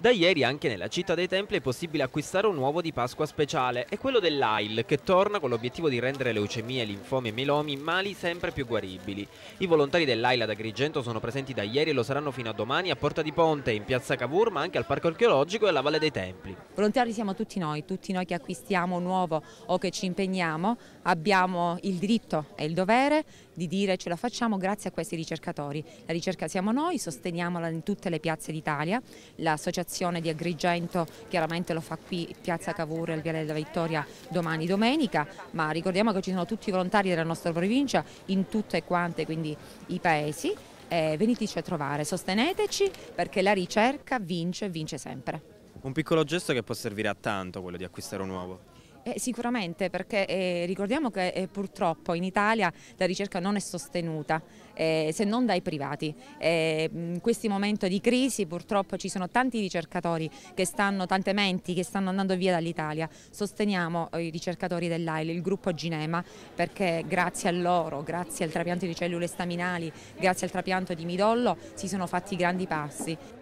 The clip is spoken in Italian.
Da ieri anche nella città dei templi è possibile acquistare un uovo di Pasqua speciale è quello dell'AIL che torna con l'obiettivo di rendere leucemie, linfomi e melomi mali sempre più guaribili. I volontari dell'AIL ad Agrigento sono presenti da ieri e lo saranno fino a domani a Porta di Ponte, in piazza Cavour ma anche al Parco Archeologico e alla Valle dei Templi. Volontari siamo tutti noi, tutti noi che acquistiamo un uovo o che ci impegniamo abbiamo il diritto e il dovere di dire ce la facciamo grazie a questi ricercatori. La ricerca siamo noi, sosteniamola in tutte le piazze d'Italia, l'associazione manifestazione di Agrigento, chiaramente lo fa qui Piazza Cavour, il Viale della Vittoria domani domenica, ma ricordiamo che ci sono tutti i volontari della nostra provincia in tutte quante quindi i paesi. Eh, veniteci a trovare, sosteneteci perché la ricerca vince e vince sempre. Un piccolo gesto che può servire a tanto quello di acquistare un uovo. Eh, sicuramente perché eh, ricordiamo che eh, purtroppo in Italia la ricerca non è sostenuta eh, se non dai privati. Eh, in questi momenti di crisi purtroppo ci sono tanti ricercatori che stanno, tante menti che stanno andando via dall'Italia. Sosteniamo eh, i ricercatori dell'AIL, il gruppo Ginema, perché grazie a loro, grazie al trapianto di cellule staminali, grazie al trapianto di midollo si sono fatti grandi passi.